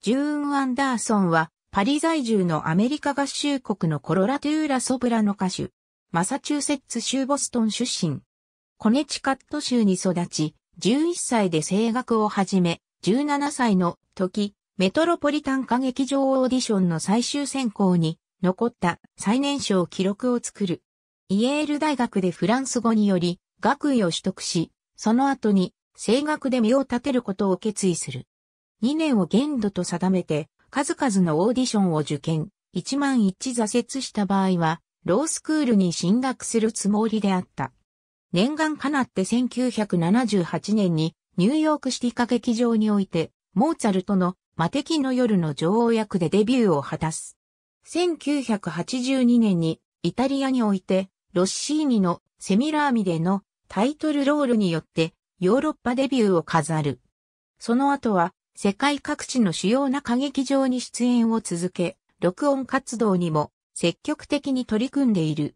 ジューン・アンダーソンは、パリ在住のアメリカ合衆国のコロラトゥーラ・ソプラの歌手、マサチューセッツ州ボストン出身。コネチカット州に育ち、11歳で声楽を始め、17歳の時、メトロポリタン歌劇場オーディションの最終選考に残った最年少記録を作る。イエール大学でフランス語により学位を取得し、その後に声楽で身を立てることを決意する。2年を限度と定めて、数々のオーディションを受験、1万1挫折した場合は、ロースクールに進学するつもりであった。念願かなって1978年にニューヨークシティ歌劇場において、モーツァルトの魔敵の夜の女王役でデビューを果たす。1982年にイタリアにおいてロッシーニのセミラーミでのタイトルロールによってヨーロッパデビューを飾る。その後は世界各地の主要な歌劇場に出演を続け、録音活動にも積極的に取り組んでいる。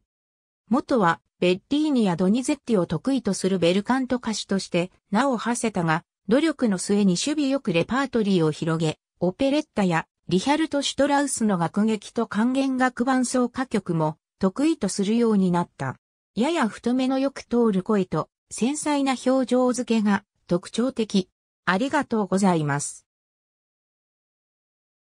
元は、ベッリーニやドニゼッティを得意とするベルカント歌手として名を馳せたが、努力の末に守備よくレパートリーを広げ、オペレッタやリヒャルト・シュトラウスの楽劇と管弦楽伴奏歌曲も得意とするようになった。やや太めのよく通る声と繊細な表情付けが特徴的。ありがとうございます。